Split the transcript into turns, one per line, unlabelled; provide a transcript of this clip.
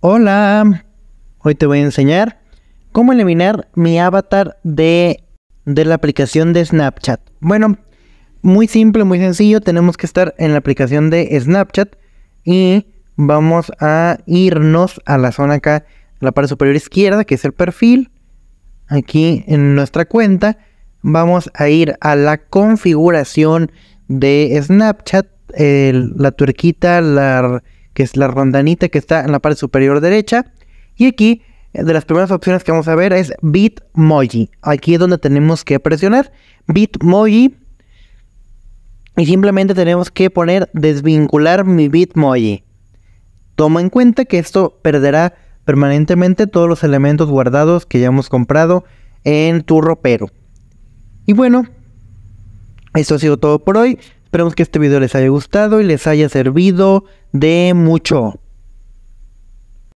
Hola, hoy te voy a enseñar cómo eliminar mi avatar de, de, la aplicación de Snapchat. Bueno, muy simple, muy sencillo, tenemos que estar en la aplicación de Snapchat y vamos a irnos a la zona acá, la parte superior izquierda, que es el perfil. Aquí en nuestra cuenta vamos a ir a la configuración de Snapchat, la tuerquita, la que es la rondanita que está en la parte superior derecha. Y aquí, eh, de las primeras opciones que vamos a ver es Bitmoji. Aquí es donde tenemos que presionar Bitmoji. Y simplemente tenemos que poner desvincular mi Bitmoji. Toma en cuenta que esto perderá permanentemente todos los elementos guardados que ya hemos comprado en tu ropero. Y bueno, esto ha sido todo por hoy. Esperemos que este video les haya gustado y les haya servido de mucho.